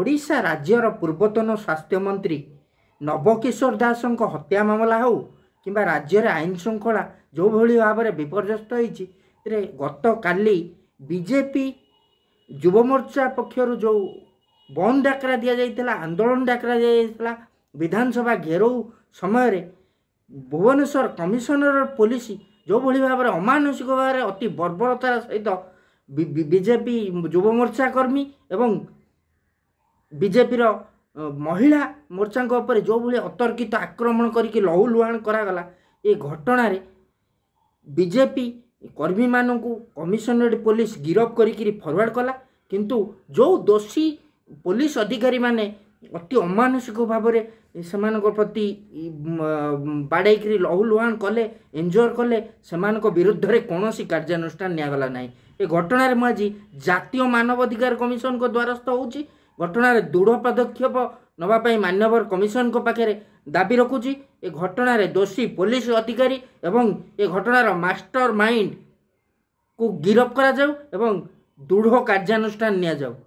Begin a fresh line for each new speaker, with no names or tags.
ଓଡ଼ିଶା ରାଜ୍ୟର ପୂର୍ବତନ ସ୍ୱାସ୍ଥ୍ୟମନ୍ତ୍ରୀ ନବକିଶୋର ଦାସଙ୍କ ହତ୍ୟା ମାମଲା ହେଉ କିମ୍ବା ରାଜ୍ୟରେ ଆଇନ ଶୃଙ୍ଖଳା ଯେଉଁଭଳି ଭାବରେ ବିପର୍ଯ୍ୟସ୍ତ ହୋଇଛି ରେ ଗତକାଲି ବିଜେପି ଯୁବମୋର୍ଚ୍ଚା ପକ୍ଷରୁ ଯେଉଁ ବନ୍ଦ ଡାକରା ଦିଆଯାଇଥିଲା ଆନ୍ଦୋଳନ ଡାକରା ଦିଆଯାଇଥିଲା ବିଧାନସଭା ଘେରଉ ସମୟରେ ଭୁବନେଶ୍ୱର କମିଶନର ପୋଲିସ ଯେଉଁଭଳି ଭାବରେ ଅମାନସିକ ଭାବରେ ଅତି ବର୍ବରତାର ସହିତ ବିଜେପି ଯୁବମୋର୍ଚ୍ଚା କର୍ମୀ ଏବଂ ବିଜେପିର ମହିଳା ମୋର୍ଚ୍ଚାଙ୍କ ଉପରେ ଯେଉଁଭଳି ଅତର୍କିତ ଆକ୍ରମଣ କରିକି ଲହୁଲୁହାଣ କରାଗଲା ଏ ଘଟଣାରେ ବିଜେପି କର୍ମୀମାନଙ୍କୁ କମିଶନରେଟ୍ ପୋଲିସ ଗିରଫ କରିକିରି ଫରୱାର୍ଡ଼ କଲା କିନ୍ତୁ ଯେଉଁ ଦୋଷୀ ପୋଲିସ ଅଧିକାରୀମାନେ ଅତି ଅମାନସିକ ଭାବରେ ସେମାନଙ୍କ ପ୍ରତି ବାଡ଼େଇକିରି ଲହୁଲୁହାଣ କଲେ ଏନ୍ଜୋର୍ କଲେ ସେମାନଙ୍କ ବିରୁଦ୍ଧରେ କୌଣସି କାର୍ଯ୍ୟାନୁଷ୍ଠାନ ନିଆଗଲା ନାହିଁ ଏ ଘଟଣାରେ ମୁଁ ଆଜି ଜାତୀୟ ମାନବ ଅଧିକାର କମିଶନଙ୍କ ଦ୍ୱାରସ୍ଥ ହେଉଛି ଘଟଣାରେ ଦୃଢ଼ ପଦକ୍ଷେପ ନେବା ପାଇଁ ମାନ୍ୟବର କମିଶନଙ୍କ ପାଖରେ ଦାବି ରଖୁଛି ଏ ଘଟଣାରେ ଦୋଷୀ ପୋଲିସ ଅଧିକାରୀ ଏବଂ ଏ ଘଟଣାର ମାଷ୍ଟର ମାଇଣ୍ଡକୁ ଗିରଫ କରାଯାଉ ଏବଂ ଦୃଢ଼ କାର୍ଯ୍ୟାନୁଷ୍ଠାନ ନିଆଯାଉ